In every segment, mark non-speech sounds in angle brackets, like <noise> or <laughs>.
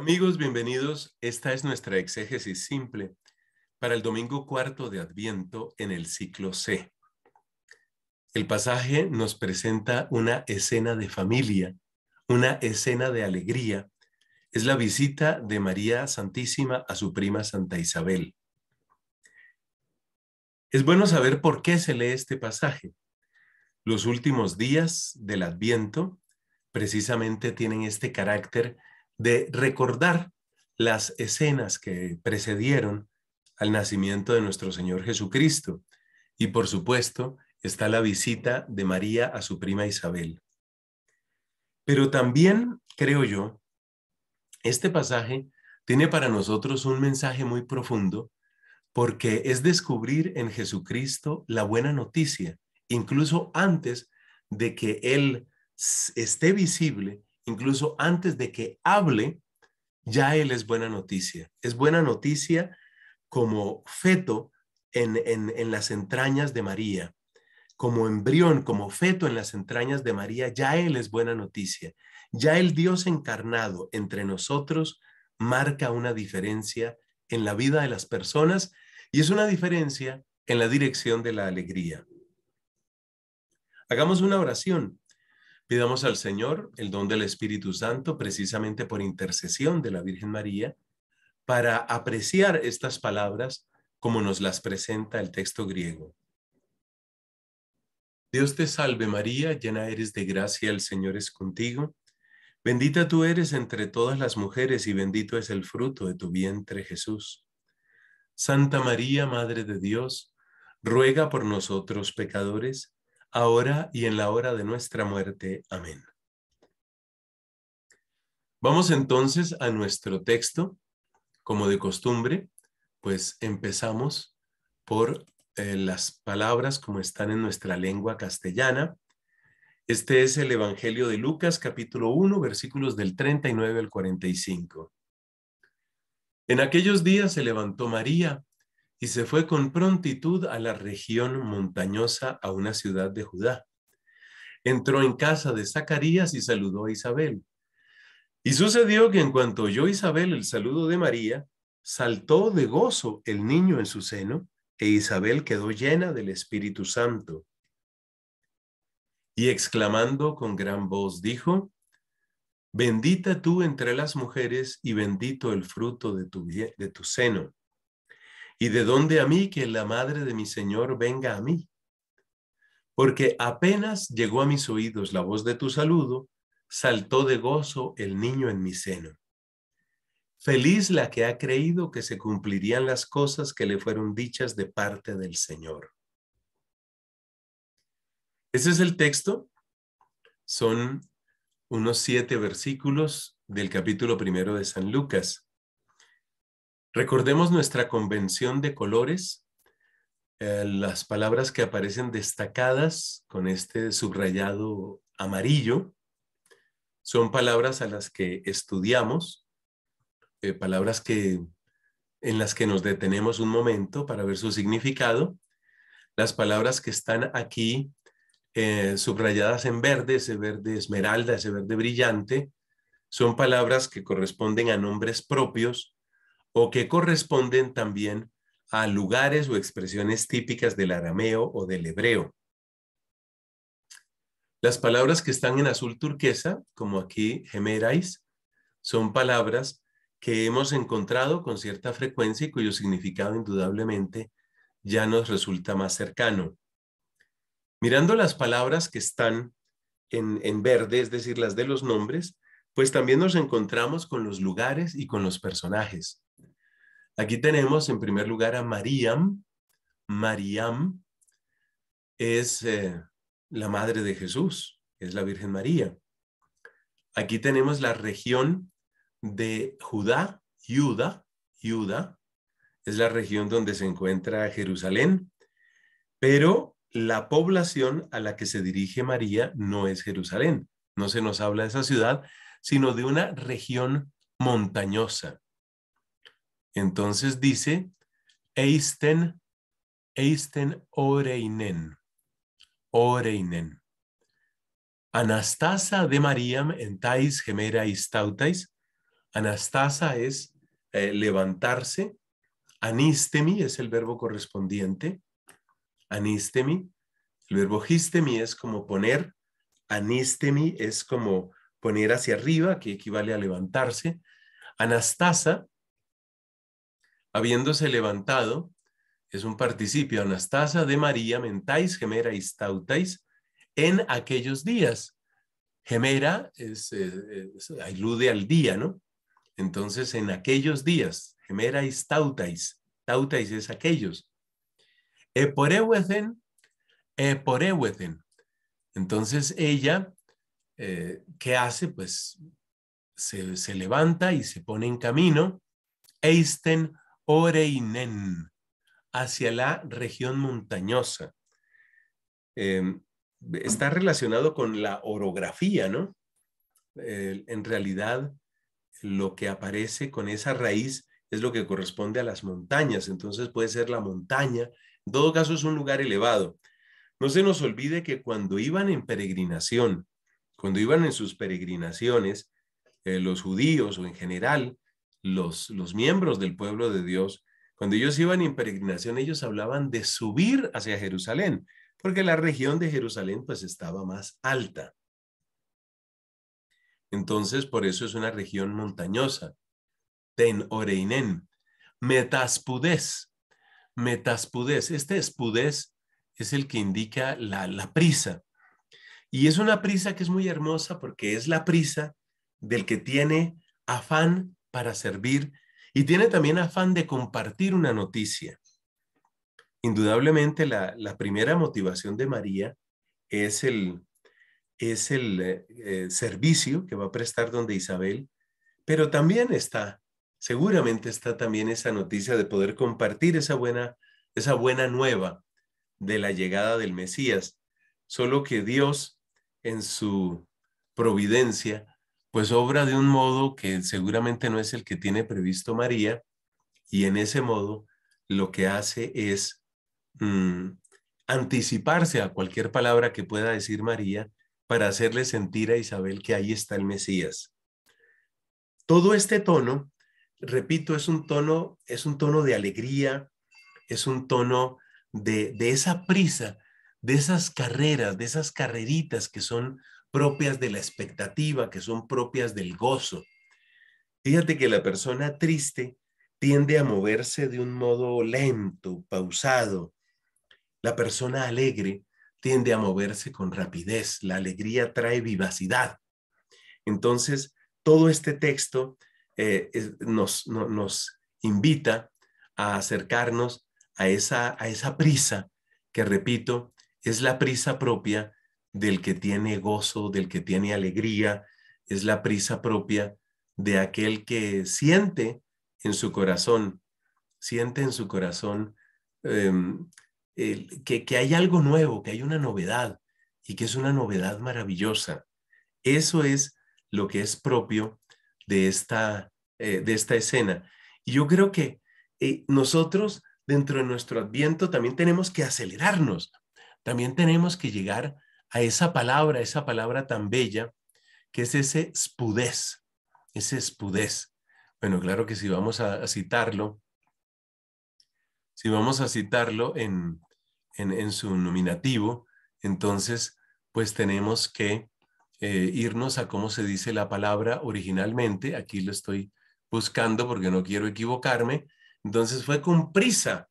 Amigos, bienvenidos. Esta es nuestra exégesis simple para el domingo cuarto de Adviento en el ciclo C. El pasaje nos presenta una escena de familia, una escena de alegría. Es la visita de María Santísima a su prima Santa Isabel. Es bueno saber por qué se lee este pasaje. Los últimos días del Adviento precisamente tienen este carácter de recordar las escenas que precedieron al nacimiento de nuestro Señor Jesucristo. Y por supuesto está la visita de María a su prima Isabel. Pero también, creo yo, este pasaje tiene para nosotros un mensaje muy profundo porque es descubrir en Jesucristo la buena noticia, incluso antes de que Él esté visible incluso antes de que hable, ya él es buena noticia. Es buena noticia como feto en, las entrañas de María, como embrión, como feto en las entrañas de María, ya él es buena noticia. Ya el Dios encarnado entre nosotros marca una diferencia en la vida de las personas y es una diferencia en la dirección de la alegría. Hagamos una oración Pidamos al Señor el don del Espíritu Santo precisamente por intercesión de la Virgen María para apreciar estas palabras como nos las presenta el texto griego. Dios te salve María, llena eres de gracia, el Señor es contigo. Bendita tú eres entre todas las mujeres y bendito es el fruto de tu vientre Jesús. Santa María, Madre de Dios, ruega por nosotros pecadores, ahora y en la hora de nuestra muerte. Amén. Vamos entonces a nuestro texto, como de costumbre, pues empezamos por eh, las palabras como están en nuestra lengua castellana. Este es el Evangelio de Lucas capítulo 1 versículos del 39 al 45. En aquellos días se levantó María y se fue con prontitud a la región montañosa a una ciudad de Judá. Entró en casa de Zacarías y saludó a Isabel. Y sucedió que en cuanto oyó Isabel el saludo de María, saltó de gozo el niño en su seno, e Isabel quedó llena del Espíritu Santo. Y exclamando con gran voz, dijo, Bendita tú entre las mujeres y bendito el fruto de tu, de tu seno. ¿Y de dónde a mí que la madre de mi Señor venga a mí? Porque apenas llegó a mis oídos la voz de tu saludo, saltó de gozo el niño en mi seno. Feliz la que ha creído que se cumplirían las cosas que le fueron dichas de parte del Señor. Ese es el texto. Son unos siete versículos del capítulo primero de San Lucas. Recordemos nuestra convención de colores, eh, las palabras que aparecen destacadas con este subrayado amarillo son palabras a las que estudiamos, eh, palabras que, en las que nos detenemos un momento para ver su significado. Las palabras que están aquí eh, subrayadas en verde, ese verde esmeralda, ese verde brillante, son palabras que corresponden a nombres propios o que corresponden también a lugares o expresiones típicas del arameo o del hebreo. Las palabras que están en azul turquesa, como aquí gemerais, son palabras que hemos encontrado con cierta frecuencia y cuyo significado indudablemente ya nos resulta más cercano. Mirando las palabras que están en, verde, es decir, las de los nombres, pues también nos encontramos con los lugares y con los personajes. Aquí tenemos en primer lugar a Mariam. Mariam es eh, la madre de Jesús, es la Virgen María. Aquí tenemos la región de Judá, Judá, Judá, es la región donde se encuentra Jerusalén, pero la población a la que se dirige María no es Jerusalén, no se nos habla de esa ciudad, sino de una región montañosa. Entonces dice, Eisten, Eisten Oreinen, Oreinen. Anastasa de Mariam entais gemera istautais. Anastasa es eh, levantarse. Anistemi es el verbo correspondiente. Anistemi. El verbo histemi es como poner. Anistemi es como poner hacia arriba, que equivale a levantarse. Anastasa Habiéndose levantado, es un participio, Anastasa de María, mentais, gemera, istautais, en aquellos días. Gemera eh, es, alude al día, ¿no? Entonces, en aquellos días, gemera, istautais, tautais es aquellos. e eporewethen. Entonces, ella, eh, ¿qué hace? Pues se, se, levanta y se pone en camino. Eisten Oreinen, hacia la región montañosa. Em, está relacionado con la orografía, ¿no? en realidad, lo que aparece con esa raíz es lo que corresponde a las montañas, entonces puede ser la montaña, en todo caso es un lugar elevado. No se nos olvide que cuando iban en peregrinación, cuando iban en sus peregrinaciones, eh, los judíos o en general, los, miembros del pueblo de Dios, cuando ellos iban en peregrinación, ellos hablaban de subir hacia Jerusalén, porque la región de Jerusalén pues estaba más alta. Entonces, por eso es una región montañosa. Ten Oreinen, Metaspudez. Metaspudez. Este espudez es el que indica la, la prisa. Y es una prisa que es muy hermosa porque es la prisa del que tiene afán para servir y tiene también afán de compartir una noticia. Indudablemente la, primera motivación de María es el, es el eh, eh, servicio que va a prestar donde Isabel, pero también está, seguramente está también esa noticia de poder compartir esa buena, esa buena nueva de la llegada del Mesías, solo que Dios en su providencia pues obra de un modo que seguramente no es el que tiene previsto María, y en ese modo lo que hace es mm, anticiparse a cualquier palabra que pueda decir María para hacerle sentir a Isabel que ahí está el Mesías. Todo este tono, repito, es un tono, es un tono de alegría, es un tono de, de esa prisa, de esas carreras, de esas carreritas que son propias de la expectativa, que son propias del gozo. Fíjate que la persona triste tiende a moverse de un modo lento, pausado. La persona alegre tiende a moverse con rapidez. La alegría trae vivacidad. Entonces, todo este texto eh, nos, nos invita a acercarnos a esa, a esa prisa que, repito, es la prisa propia del que tiene gozo, del que tiene alegría, es la prisa propia de aquel que siente en su corazón, siente en su corazón em, que, hay algo nuevo, que hay una novedad y que es una novedad maravillosa. Eso es lo que es propio de esta, eh, de esta escena. Y yo creo que eh, nosotros dentro de nuestro adviento también tenemos que acelerarnos, también tenemos que llegar a esa palabra, esa palabra tan bella, que es ese spudez, ese spudez. Bueno, claro que si vamos a, citarlo, si vamos a citarlo en, en, su nominativo, entonces pues tenemos que eh, irnos a cómo se dice la palabra originalmente. Aquí lo estoy buscando porque no quiero equivocarme. Entonces fue con prisa,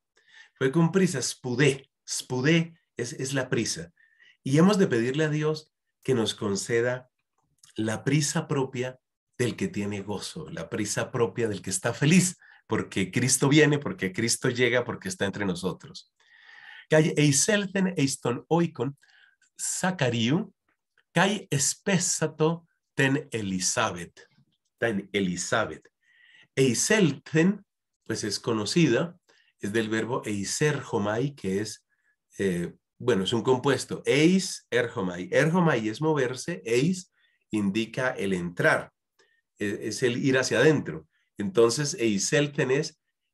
fue con prisa, spudé. Spudé es la prisa. Y hemos de pedirle a Dios que nos conceda la prisa propia del que tiene gozo, la prisa propia del que está feliz, porque Cristo viene, porque Cristo llega, porque está entre nosotros. Kai eiselten eiston oikon, Zacariu, kai espesato ten Elizabeth, ten Elizabeth. Eiselten, pues es conocida, es del verbo eiser que es eh, bueno, es un compuesto. Eis, erjomai. Erjomai es moverse, eis indica el entrar, e, es, el ir hacia adentro. Entonces, es,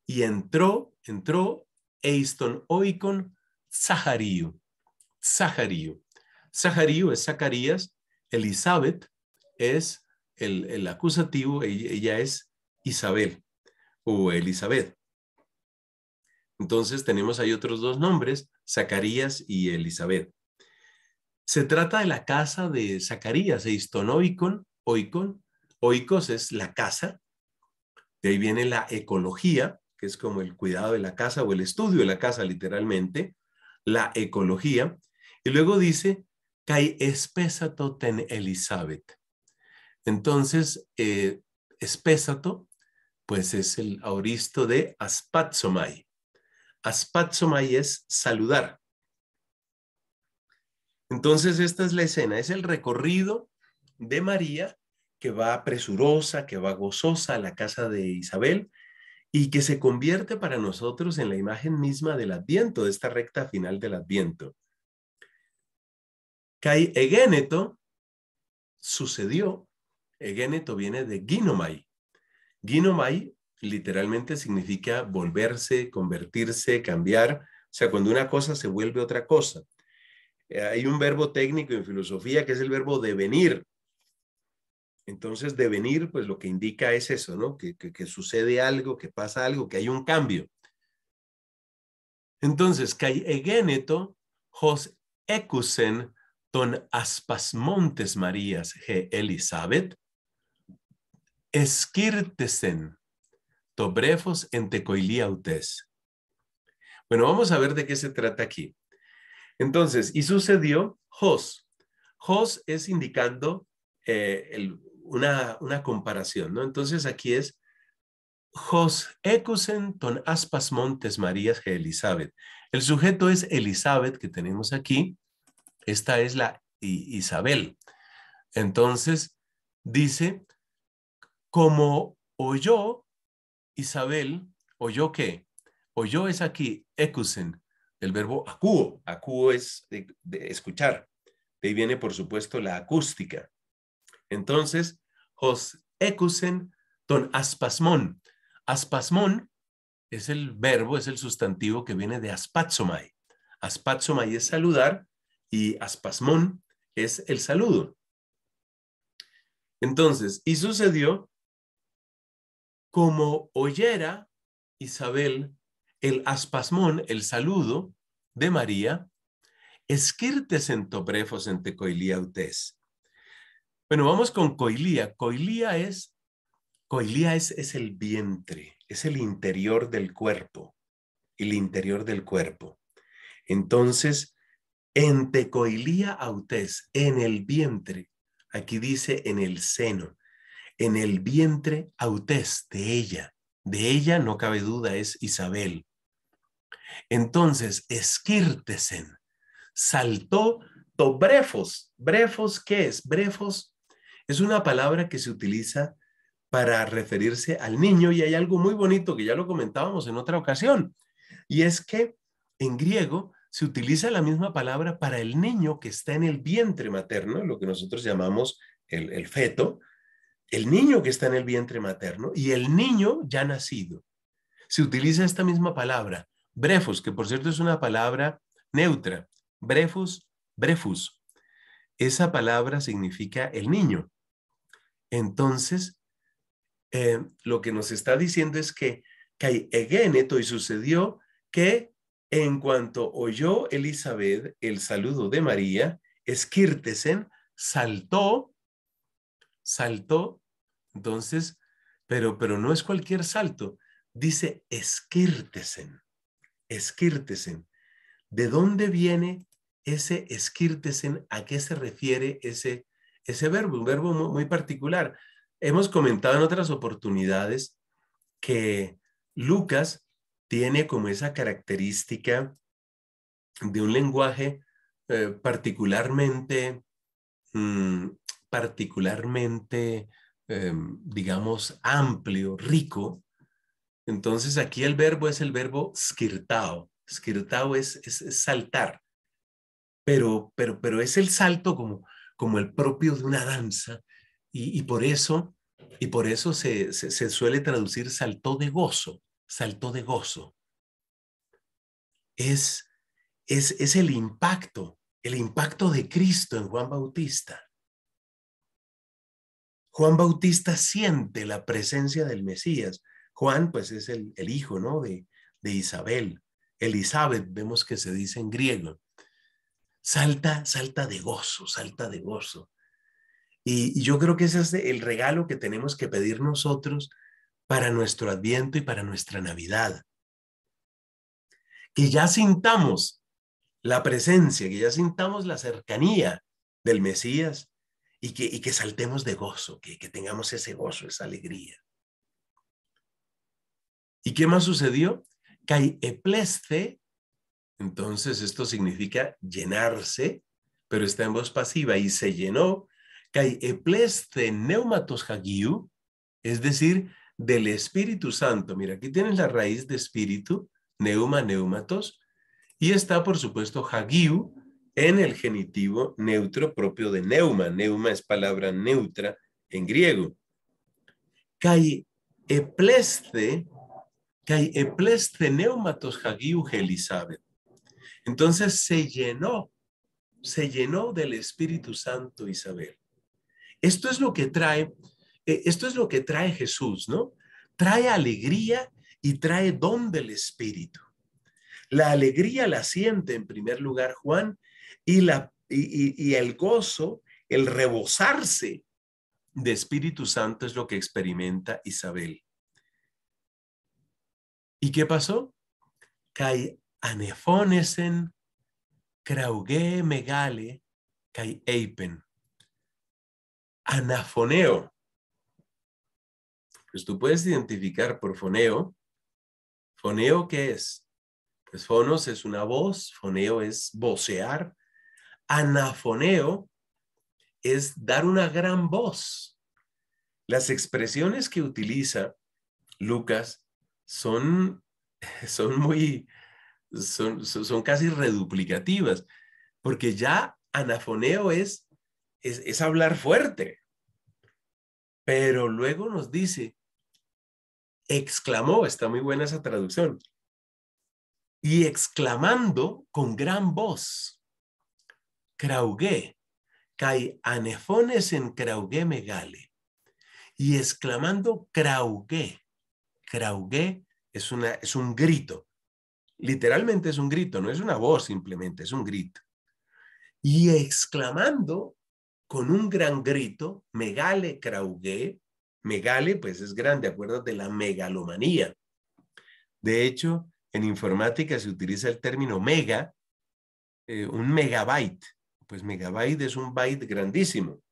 y entró, entró, eiston oikon, Zaharío. Zaharío. Zaharío es Zacarías, Elizabeth es el, acusativo, ella, ella, es Isabel o Elizabeth. Entonces tenemos ahí otros dos nombres, Zacarías y Elizabeth. Se trata de la casa de Zacarías, eistonoicon, Oikon, Oikon, Oikos es la casa, de ahí viene la ecología, que es como el cuidado de la casa o el estudio de la casa literalmente, la ecología, y luego dice, Kai espesato ten Elizabeth. Entonces, eh, espesato, pues es el auristo de Aspatsomai. Aspazomai es saludar. Entonces, esta es la escena, es el recorrido de María que va presurosa, que va gozosa a la casa de Isabel y que se convierte para nosotros en la imagen misma del Adviento, de esta recta final del Adviento. Kai Egeneto sucedió, Egeneto viene de Ginomai. Ginomai literalmente significa volverse, convertirse, cambiar. O sea, cuando una cosa se vuelve otra cosa. Eh, hay un verbo técnico en filosofía que es el verbo devenir. Entonces, devenir, pues lo que indica es eso, ¿no? Que, sucede algo, que pasa algo, que hay un cambio. Entonces, hay egeneto hos ecusen ton aspasmontes Marías G. Elizabeth esquirtesen Tobrefos en Tecoiliautes. Bueno, vamos a ver de qué se trata aquí. Entonces, y sucedió Jos. Jos es indicando eh, una, comparación, ¿no? Entonces aquí es Jos ecusen ton aspas montes Marías que Elizabeth. El sujeto es Elizabeth que tenemos aquí. Esta es la Isabel. Entonces dice, como oyó Isabel oyó qué? oyó es aquí, ecusen, el verbo acuo, acuo es de, escuchar, de ahí viene por supuesto la acústica. Entonces, os ecusen ton aspasmón. Aspasmón es el verbo, es el sustantivo que viene de Aspatsomai. Aspazomai es saludar y aspasmón es el saludo. Entonces, y sucedió como oyera Isabel el aspasmón, el saludo de María, esquirtes en toprefos en tecoilía Bueno, vamos con coilía. Coilía es, coilía es, es el vientre, es el interior del cuerpo, el interior del cuerpo. Entonces, en tecoilía autés, en el vientre, aquí dice en el seno, en el vientre autés de ella. De ella, no cabe duda, es Isabel. Entonces, Esquirtesen saltó to brefos. ¿Brefos qué es? Brefos es una palabra que se utiliza para referirse al niño y hay algo muy bonito que ya lo comentábamos en otra ocasión. Y es que en griego se utiliza la misma palabra para el niño que está en el vientre materno, lo que nosotros llamamos el feto, el niño que está en el vientre materno y el niño ya nacido. Se utiliza esta misma palabra, brefus, que por cierto es una palabra neutra. Brefus, brefus. Esa palabra significa el niño. Entonces, eh, lo que nos está diciendo es que egeneto y sucedió que en cuanto oyó Elizabeth el saludo de María, Esquirtesen, saltó saltó, entonces, pero, pero no es cualquier salto, dice esquirtesen, esquirtesen. ¿De dónde viene ese esquirtesen? ¿A qué se refiere ese, ese verbo? Un verbo muy, particular. Hemos comentado en otras oportunidades que Lucas tiene como esa característica de un lenguaje eh, particularmente mm, particularmente, em, digamos, amplio, rico. Entonces aquí el verbo es el verbo skirtao. Skirtao es, es, saltar, pero, pero, pero es el salto como, como el propio de una danza y, por eso, y por eso se, se suele traducir saltó de gozo, saltó de gozo. Es, es, es el impacto, el impacto de Cristo en Juan Bautista. Juan Bautista siente la presencia del Mesías. Juan, pues, es el, hijo, ¿no? De, Isabel. Elizabeth, vemos que se dice en griego. Salta, salta de gozo, salta de gozo. y, yo creo que ese es el regalo que tenemos que pedir nosotros para nuestro adviento y para nuestra Navidad. Que ya sintamos la presencia, que ya sintamos la cercanía del Mesías, y que, saltemos de gozo, que, tengamos ese gozo, esa alegría. ¿Y qué más sucedió? Kai epleste, entonces esto significa llenarse, pero está en voz pasiva y se llenó. Kai epleste neumatos hagiu, es decir, del Espíritu Santo. Mira, aquí tienes la raíz de espíritu, neuma, neumatos, y está, por supuesto, hagiu, en el genitivo neutro propio de neuma. Neuma es palabra neutra en griego. Kai epleste, kai epleste neumatos Entonces se llenó, se llenó del Espíritu Santo Isabel. Esto es lo que trae, eh, esto es lo que trae Jesús, ¿no? Trae alegría y trae don del Espíritu. La alegría la siente en primer lugar Juan y, la, y, el gozo, el rebosarse de Espíritu Santo es lo que experimenta Isabel. ¿Y qué pasó? Kai anefonesen krauge megale kai eipen. Anafoneo. Pues tú puedes identificar por foneo. ¿Foneo qué es? Pues fonos es una voz, foneo es vocear. Anafoneo es dar una gran voz. Las expresiones que utiliza Lucas son, <laughs> son muy, son, son casi reduplicativas, porque ya anafoneo es, es, es hablar fuerte. Pero luego nos dice, exclamó, está muy buena esa traducción, y exclamando con gran voz. "Kraugé, cae anefones en Craugué megale. Y exclamando Craugué, Craugué es, una, es un grito. Literalmente es un grito, no es una voz simplemente, es un grito. Y exclamando con un gran grito, megale Craugué, megale pues es grande, acuérdate, la megalomanía. De hecho, en informática se utiliza el término mega, eh, un megabyte, pues megabyte es un byte grandísimo.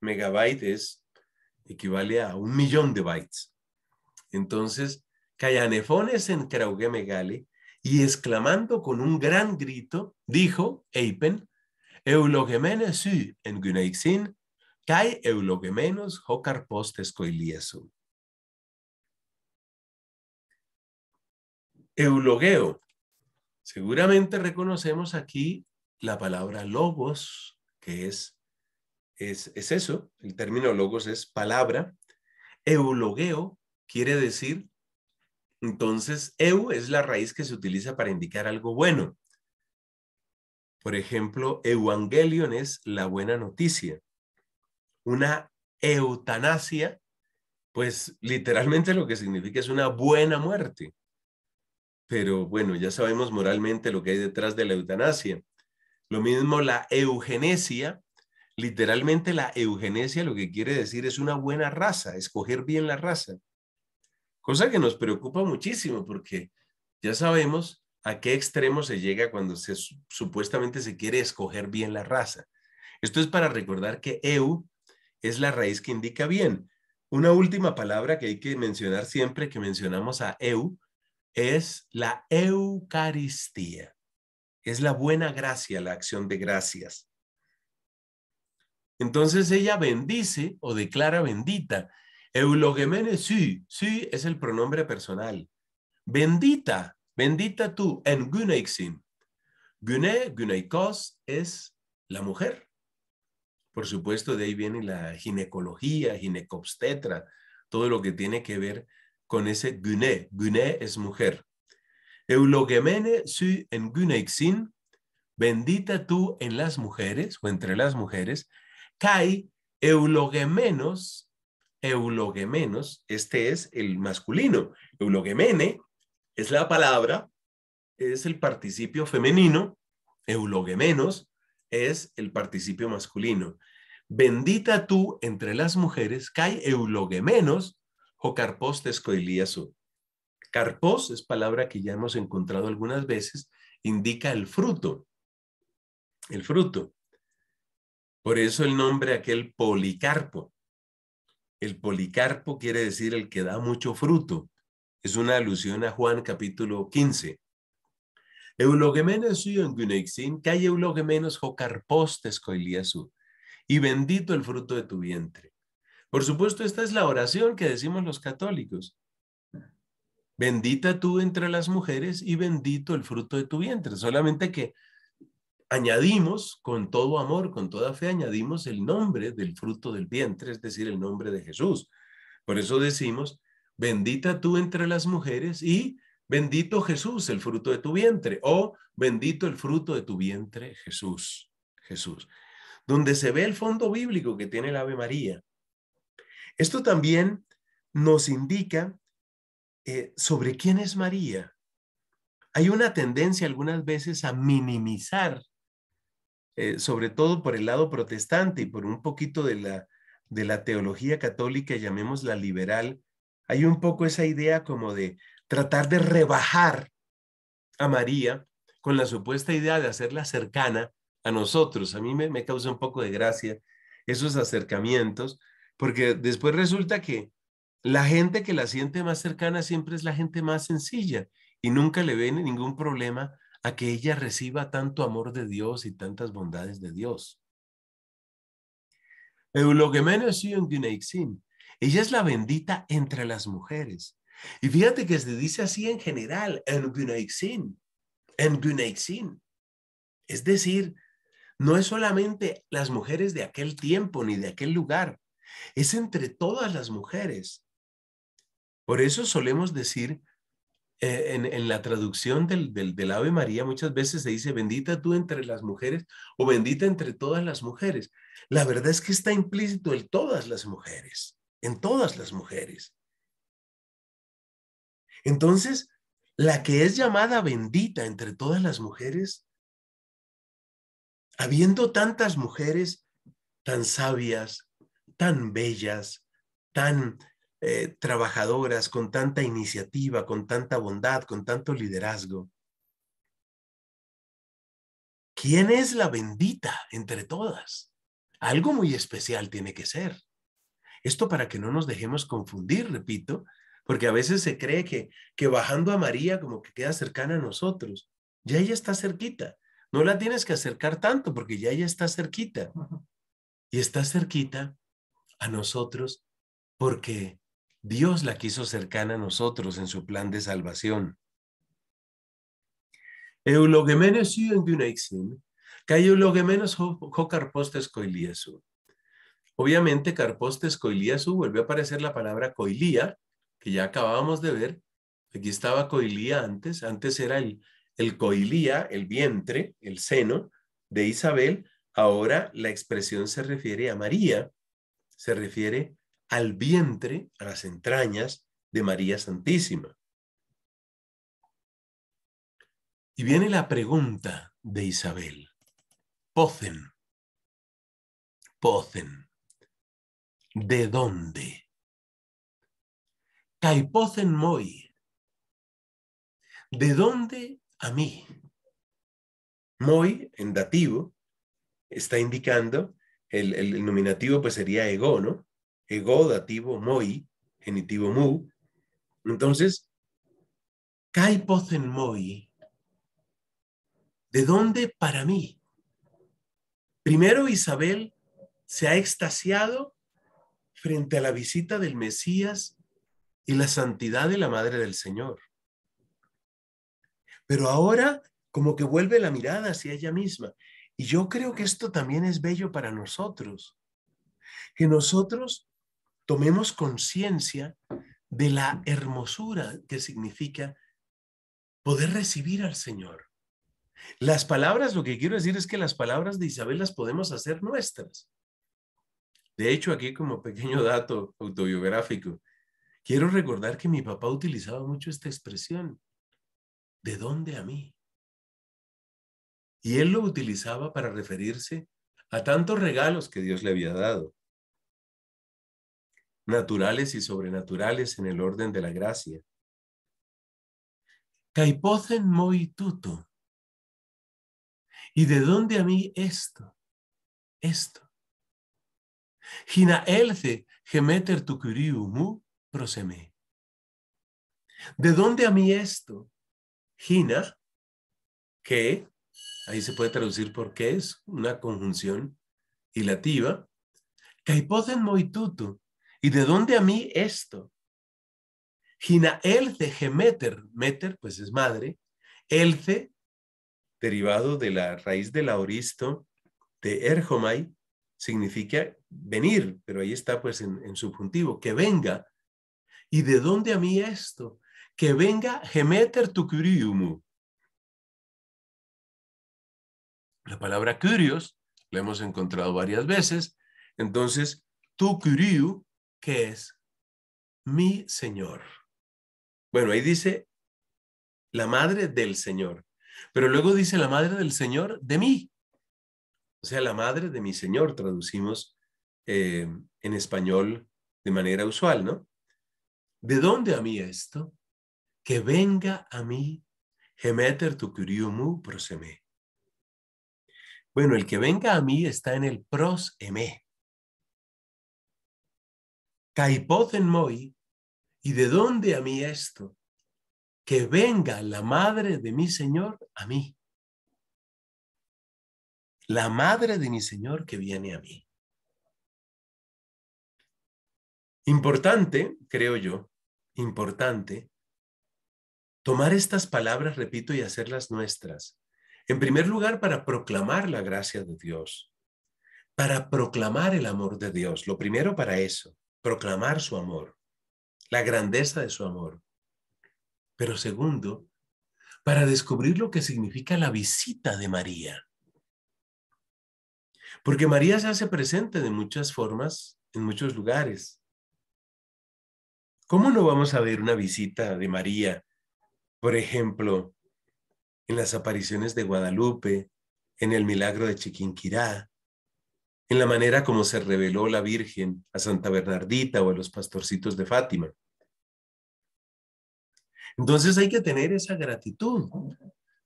Megabyte es, equivale a un millón de bytes. Entonces, Cayanefones en megale y exclamando con un gran grito, dijo Eipen, Eulogemenes en Güneixin, kai eulogemenos hocar postes coiliesu. Eulogeo. Seguramente reconocemos aquí la palabra logos, que es, es, eso, el término logos es palabra. Eulogueo quiere decir, entonces, eu es la raíz que se utiliza para indicar algo bueno. Por ejemplo, evangelion es la buena noticia. Una eutanasia, pues literalmente lo que significa es una buena muerte. Pero bueno, ya sabemos moralmente lo que hay detrás de la eutanasia. Lo mismo la eugenesia. Literalmente la eugenesia lo que quiere decir es una buena raza, escoger bien la raza. Cosa que nos preocupa muchísimo porque ya sabemos a qué extremo se llega cuando supuestamente se quiere escoger bien la raza. Esto es para recordar que eu es la raíz que indica bien. Una última palabra que hay que mencionar siempre que mencionamos a eu es la Eucaristía. Es la buena gracia, la acción de gracias. Entonces ella bendice o declara bendita. Eulogemene sí, sí es el pronombre personal. Bendita, bendita tú, en Guneixin. Gune, Guneikos es la mujer. Por supuesto, de ahí viene la ginecología, ginecobstetra, todo lo que tiene que ver con ese Gune. Gune es mujer. Eulogemene su en bendita tú en las mujeres o entre las mujeres, kai eulogemenos, eulogemenos, este es el masculino. Eulogemene es la palabra, es el participio femenino, eulogemenos es el participio masculino. Bendita tú entre las mujeres, kai eulogemenos, hocarpostes su. Carpos es palabra que ya hemos encontrado algunas veces, indica el fruto, el fruto. Por eso el nombre aquel policarpo. El policarpo quiere decir el que da mucho fruto. Es una alusión a Juan capítulo 15. Eulogemenos suyo en calle eulogemenos jocarpos tescoiliasu, y bendito el fruto de tu vientre. Por supuesto, esta es la oración que decimos los católicos bendita tú entre las mujeres y bendito el fruto de tu vientre. Solamente que añadimos con todo amor, con toda fe, añadimos el nombre del fruto del vientre, es decir, el nombre de Jesús. Por eso decimos, bendita tú entre las mujeres y bendito Jesús, el fruto de tu vientre, o bendito el fruto de tu vientre, Jesús, Jesús. Donde se ve el fondo bíblico que tiene el Ave María. Esto también nos indica eh, sobre quién es María. Hay una tendencia algunas veces a minimizar, eh, sobre todo por el lado protestante y por un poquito de la, de la teología católica, llamémosla liberal, hay un poco esa idea como de tratar de rebajar a María con la supuesta idea de hacerla cercana a nosotros. A mí me, me causa un poco de gracia esos acercamientos, porque después resulta que la gente que la siente más cercana siempre es la gente más sencilla y nunca le ven ningún problema a que ella reciba tanto amor de Dios y tantas bondades de Dios. Ella es la bendita entre las mujeres. Y fíjate que se dice así en general, en en Es decir, no es solamente las mujeres de aquel tiempo ni de aquel lugar, es entre todas las mujeres. Por eso solemos decir eh, en, la traducción del, del, Ave María muchas veces se dice, bendita tú entre las mujeres o bendita entre todas las mujeres. La verdad es que está implícito en todas las mujeres, en todas las mujeres. Entonces, la que es llamada bendita entre todas las mujeres, habiendo tantas mujeres tan sabias, tan bellas, tan eh, trabajadoras, con tanta iniciativa, con tanta bondad, con tanto liderazgo. ¿Quién es la bendita entre todas? Algo muy especial tiene que ser. Esto para que no nos dejemos confundir, repito, porque a veces se cree que, que bajando a María como que queda cercana a nosotros. Ya ella está cerquita. No la tienes que acercar tanto porque ya ella está cerquita. Y está cerquita a nosotros porque Dios la quiso cercana a nosotros en su plan de salvación. Obviamente, carpostes coiliesu vuelve a aparecer la palabra coilía, que ya acabábamos de ver. Aquí estaba coilía antes, antes era el, el coilía, el vientre, el seno de Isabel. Ahora la expresión se refiere a María, se refiere a al vientre, a las entrañas de María Santísima. Y viene la pregunta de Isabel. Pocen. Pocen. ¿De dónde? Caipocen moi. ¿De dónde a mí? Moi, en dativo, está indicando, el, el nominativo pues sería ego, ¿no? ego, dativo, moi, genitivo, mu. Entonces, kai moi. ¿De dónde para mí? Primero Isabel se ha extasiado frente a la visita del Mesías y la santidad de la Madre del Señor. Pero ahora como que vuelve la mirada hacia ella misma. Y yo creo que esto también es bello para nosotros, que nosotros tomemos conciencia de la hermosura que significa poder recibir al Señor. Las palabras, lo que quiero decir es que las palabras de Isabel las podemos hacer nuestras. De hecho, aquí como pequeño dato autobiográfico, quiero recordar que mi papá utilizaba mucho esta expresión, ¿de dónde a mí? Y él lo utilizaba para referirse a tantos regalos que Dios le había dado, naturales y sobrenaturales en el orden de la gracia. moituto. ¿Y de dónde a mí esto? Esto. Gina elce gemeter tu mu proseme. ¿De dónde a mí esto? Gina, que, ahí se puede traducir por qué es una conjunción hilativa. Caipozen moituto. ¿Y de dónde a mí esto? elce gemeter, meter, pues es madre, elce, derivado de la raíz del auristo de erjomai, significa venir, pero ahí está pues en, subjuntivo, que venga. ¿Y de dónde a mí esto? Que venga gemeter tu La palabra curios la hemos encontrado varias veces, entonces tu que es mi Señor. Bueno, ahí dice la madre del Señor, pero luego dice la madre del Señor de mí. O sea, la madre de mi Señor, traducimos eh, en español de manera usual, ¿no? ¿De dónde a mí esto? Que venga a mí, gemeter tu curiumu proseme. Bueno, el que venga a mí está en el proseme. Caipoz en Moi, ¿y de dónde a mí esto? Que venga la madre de mi Señor a mí. La madre de mi Señor que viene a mí. Importante, creo yo, importante, tomar estas palabras, repito, y hacerlas nuestras. En primer lugar, para proclamar la gracia de Dios, para proclamar el amor de Dios. Lo primero para eso proclamar su amor, la grandeza de su amor. Pero segundo, para descubrir lo que significa la visita de María. Porque María se hace presente de muchas formas, en muchos lugares. ¿Cómo no vamos a ver una visita de María, por ejemplo, en las apariciones de Guadalupe, en el milagro de Chiquinquirá, en la manera como se reveló la Virgen a Santa Bernardita o a los pastorcitos de Fátima. Entonces hay que tener esa gratitud.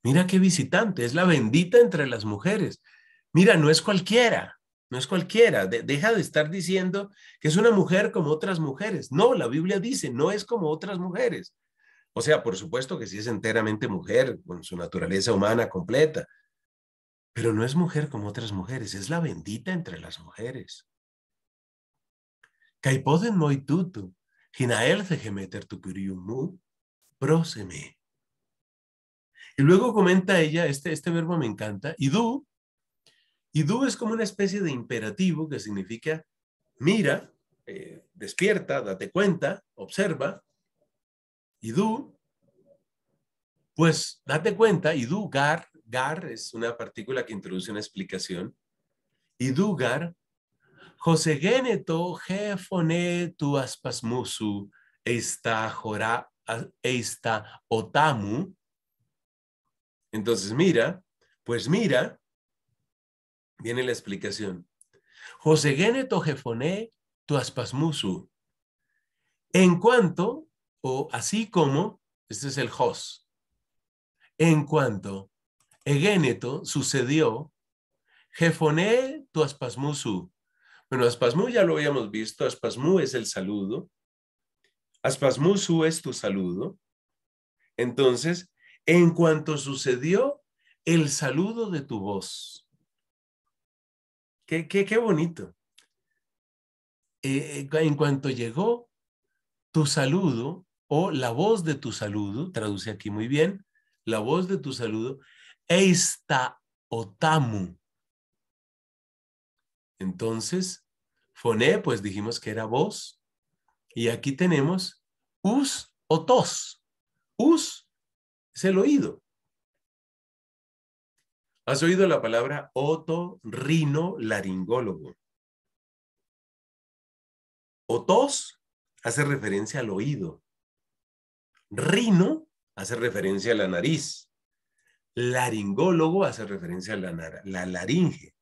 Mira qué visitante, es la bendita entre las mujeres. Mira, no es cualquiera, no es cualquiera. deja de estar diciendo que es una mujer como otras mujeres. No, la Biblia dice, no es como otras mujeres. O sea, por supuesto que sí es enteramente mujer, con su naturaleza humana completa, pero no es mujer como otras mujeres, es la bendita entre las mujeres. Caipoden Y luego comenta ella, este, este verbo me encanta, idú. Idú es como una especie de imperativo que significa mira, eh, despierta, date cuenta, observa. Idu, pues date cuenta, idú, gar, Gar es una partícula que introduce una explicación. Y Dugar, Josegeneto, Jefone, tu aspasmusu, esta jorá, esta otamu. Entonces mira, pues mira, viene la explicación. Josegeneto, Jefone, tu aspasmusu. En cuanto, o así como, este es el jos. En cuanto, Egéneto sucedió, Jefoné tu aspasmusu. Bueno, aspasmu ya lo habíamos visto, aspasmu es el saludo, aspasmusu es tu saludo. Entonces, en cuanto sucedió el saludo de tu voz. Qué, qué, qué bonito. Eh, eh, en cuanto llegó tu saludo o la voz de tu saludo, traduce aquí muy bien, la voz de tu saludo, esta Otamu. Entonces, foné, pues dijimos que era voz. Y aquí tenemos us o tos. Us es el oído. ¿Has oído la palabra laringólogo? Otos hace referencia al oído. Rino hace referencia a la nariz. Laringólogo hace referencia a la, laringe.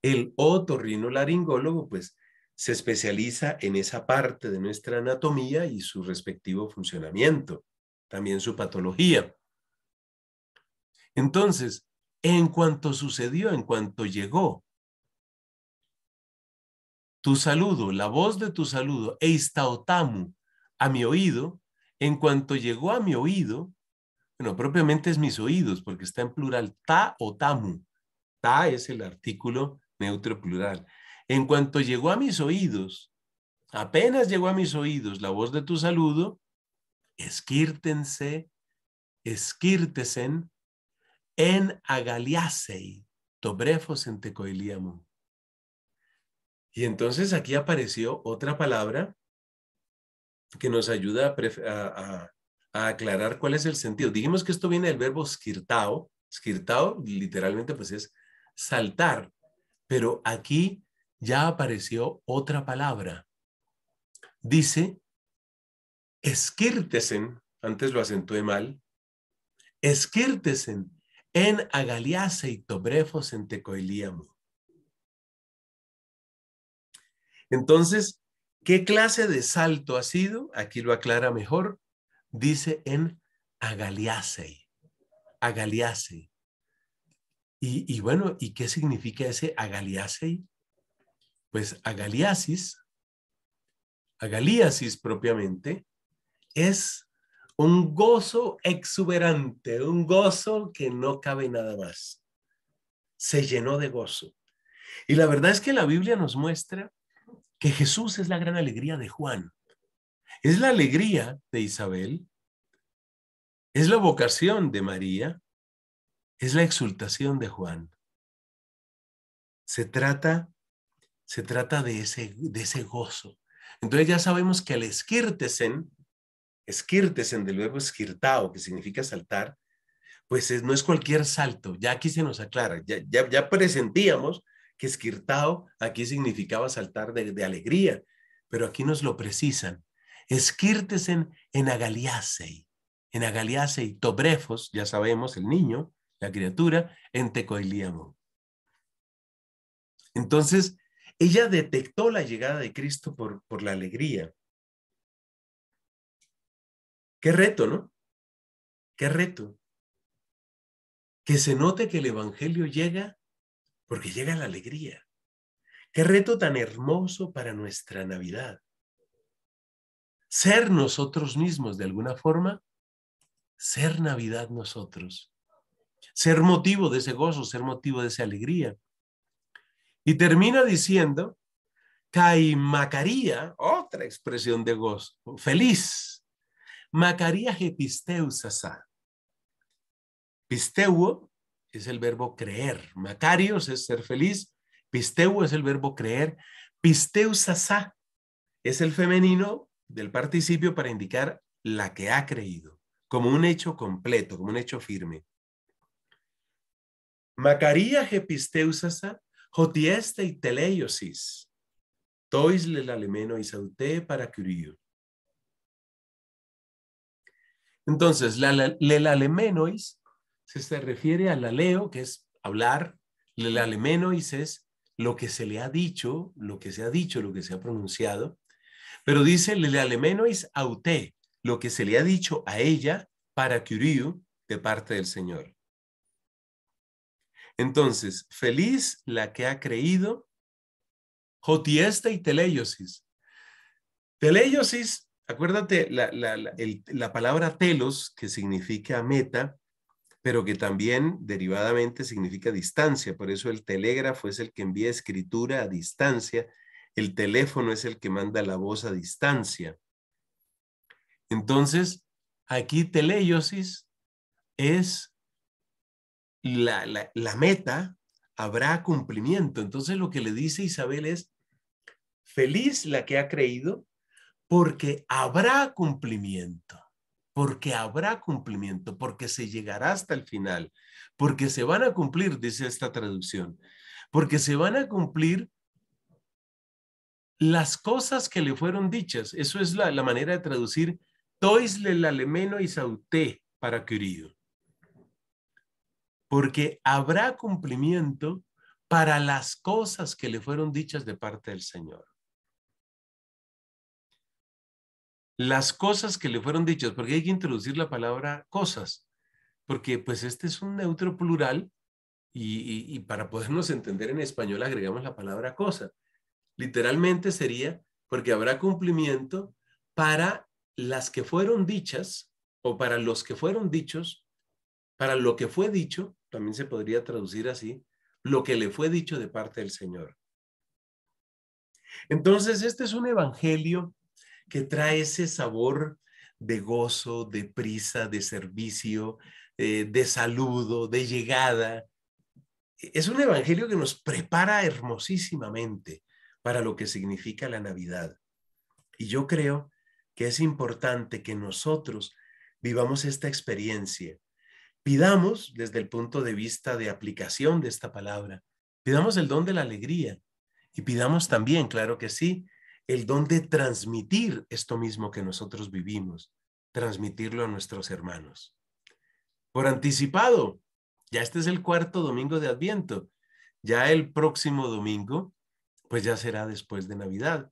El otorrinolaringólogo, pues, se especializa en esa parte de nuestra anatomía y su respectivo funcionamiento, también su patología. Entonces, en cuanto sucedió, en cuanto llegó, tu saludo, la voz de tu saludo, eistaotamu, a mi oído, en cuanto llegó a mi oído, bueno, propiamente es mis oídos, porque está en plural ta o tamu. Ta es el artículo neutro plural. En cuanto llegó a mis oídos, apenas llegó a mis oídos la voz de tu saludo, esquírtense, esquírtesen, en agaliasei, tobrefos en tecoiliamu. Y entonces aquí apareció otra palabra que nos ayuda a, a aclarar cuál es el sentido. Dijimos que esto viene del verbo skirtao. Skirtao literalmente pues es saltar, pero aquí ya apareció otra palabra. Dice, esquirtesen, antes lo acentué mal, esquirtesen en agaliase y tobrefos en tecoilíamo. Entonces, ¿qué clase de salto ha sido? Aquí lo aclara mejor dice en Agaliasei. Agaliasei. Y, bueno, ¿y qué significa ese agaliasei? Pues agaliasis, agaliasis propiamente, es un gozo exuberante, un gozo que no cabe nada más. Se llenó de gozo. Y la verdad es que la Biblia nos muestra que Jesús es la gran alegría de Juan. Es la alegría de Isabel, es la vocación de María, es la exultación de Juan. Se trata, se trata de, ese, de ese gozo. Entonces ya sabemos que al esquirtesen, esquirtesen del verbo esquirtao, que significa saltar, pues no es cualquier salto, ya aquí se nos aclara, ya, ya, presentíamos que esquirtao aquí significaba saltar de alegría, pero aquí nos lo precisan. Esquirtesen en Agaliasei, en Agaliasei, Tobrefos, ya sabemos, el niño, la criatura, en Tecoilíamo. Entonces, ella detectó la llegada de Cristo por, por la alegría. Qué reto, ¿no? Qué reto. Que se note que el Evangelio llega porque llega la alegría. Qué reto tan hermoso para nuestra Navidad ser nosotros mismos de alguna forma, ser Navidad nosotros, ser motivo de ese gozo, ser motivo de esa alegría. Y termina diciendo, macaría, otra expresión de gozo, feliz. Macaría gepisteusasa. Pisteuo es el verbo creer. Macarios es ser feliz. Pisteuo es el verbo creer. Pisteusasa es el femenino del participio para indicar la que ha creído, como un hecho completo, como un hecho firme. Macaría jotieste y teleiosis. Tois le para curio. Entonces, la, se, refiere refiere al leo, que es hablar. Lelalomenois es lo que se le ha dicho, lo que se ha dicho, lo que se ha pronunciado. Pero dice, le alemenois a lo que se le ha dicho a ella para Curiu de parte del Señor. Entonces, feliz la que ha creído. Jotiesta y teleiosis. Teleiosis, acuérdate la, la palabra telos, que significa meta, pero que también derivadamente significa distancia. Por eso el telégrafo es el que envía escritura a distancia el teléfono es el que manda la voz a distancia. Entonces, aquí teleiosis es la, meta, habrá cumplimiento. Entonces lo que le dice Isabel es, feliz la que ha creído, porque habrá cumplimiento, porque habrá cumplimiento, porque se llegará hasta el final, porque se van a cumplir, dice esta traducción, porque se van a cumplir las cosas que le fueron dichas. Eso es la, manera de traducir tois le alemeno y sauté para querido. Porque habrá cumplimiento para las cosas que le fueron dichas de parte del Señor. Las cosas que le fueron dichas, porque hay que introducir la palabra cosas, porque pues este es un neutro plural y, y para podernos entender en español agregamos la palabra cosa. Literalmente sería porque habrá cumplimiento para las que fueron dichas o para los que fueron dichos, para lo que fue dicho, también se podría traducir así, lo que le fue dicho de parte del Señor. Entonces, este es un evangelio que trae ese sabor de gozo, de prisa, de servicio, eh, de saludo, de llegada. Es un evangelio que nos prepara hermosísimamente para lo que significa la Navidad. Y yo creo que es importante que nosotros vivamos esta experiencia. Pidamos desde el punto de vista de aplicación de esta palabra, pidamos el don de la alegría y pidamos también, claro que sí, el don de transmitir esto mismo que nosotros vivimos, transmitirlo a nuestros hermanos. Por anticipado, ya este es el cuarto domingo de Adviento, ya el próximo domingo pues ya será después de Navidad.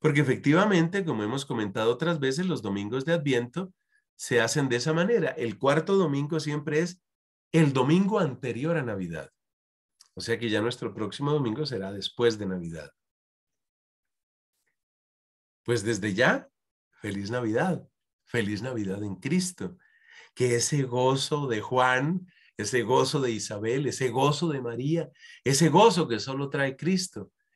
Porque efectivamente, como hemos comentado otras veces, los domingos de Adviento se hacen de esa manera. El cuarto domingo siempre es el domingo anterior a Navidad. O sea que ya nuestro próximo domingo será después de Navidad. Pues desde ya, feliz Navidad, feliz Navidad en Cristo. Que ese gozo de Juan, ese gozo de Isabel, ese gozo de María, ese gozo que solo trae Cristo,